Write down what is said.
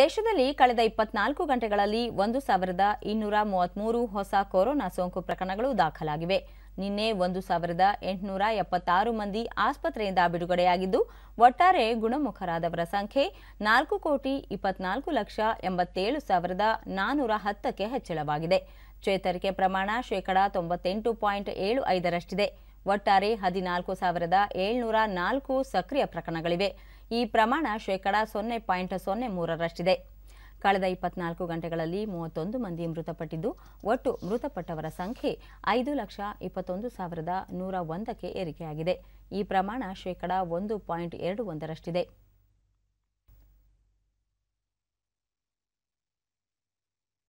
ದೇಶದಲ್ಲಿ ಕಳೆದ ಇಪ್ಪತ್ನಾಲ್ಕು ಗಂಟೆಗಳಲ್ಲಿ ಒಂದು ಸಾವಿರದ ಇನ್ನೂರ ಮೂವತ್ತ್ ಮೂರು ಹೊಸ ಕೊರೋನಾ ಸೋಂಕು ಪ್ರಕರಣಗಳು ದಾಖಲಾಗಿವೆ ನಿನ್ನೆ ಒಂದು ಸಾವಿರದ ಎಂಟುನೂರ ಎಪ್ಪತ್ತಾರು ಮಂದಿ ಆಸ್ಪತ್ರೆಯಿಂದ ಬಿಡುಗಡೆಯಾಗಿದ್ದು ಒಟ್ಟಾರೆ ಗುಣಮುಖರಾದವರ ಸಂಖ್ಯೆ ನಾಲ್ಕು ಕೋಟಿ ಇಪ್ಪತ್ನಾಲ್ಕು ಲಕ್ಷ ಎಂಬತ್ತೇಳು ಸಾವಿರದ ನಾನ್ನೂರ ಹತ್ತಕ್ಕೆ ಹೆಚ್ಚಳವಾಗಿದೆ ಚೇತರಿಕೆ ಪ್ರಮಾಣ ಶೇಕಡಾ ತೊಂಬತ್ತೆಂಟು ಪಾಯಿಂಟ್ ಏಳು ಐದರಷ್ಟಿದೆ ಒಟ್ಟಾರೆ ಹದಿನಾಲ್ಕು ಸಾವಿರದ ಏಳ್ನೂರ ನಾಲ್ಕು ಸಕ್ರಿಯ ಪ್ರಕರಣಗಳಿವೆ ಈ ಪ್ರಮಾಣ ಶೇಕಡಾ ಸೊನ್ನೆ ಪಾಯಿಂಟ್ ಸೊನ್ನೆ ಮೂರರಷ್ಟಿದೆ ಕಳೆದ ಇಪ್ಪತ್ನಾಲ್ಕು ಗಂಟೆಗಳಲ್ಲಿ ಮೂವತ್ತೊಂದು ಮಂದಿ ಮೃತಪಟ್ಟಿದ್ದು ಒಟ್ಟು ಮೃತಪಟ್ಟವರ ಸಂಖ್ಯೆ ಐದು ಲಕ್ಷ ಇಪ್ಪತ್ತೊಂದು ಸಾವಿರದ ನೂರ ಒಂದಕ್ಕೆ ಏರಿಕೆಯಾಗಿದೆ ಈ ಪ್ರಮಾಣ ಶೇಕಡಾ ಒಂದು ಪಾಯಿಂಟ್ ಎರಡು ಒಂದರಷ್ಟಿದೆ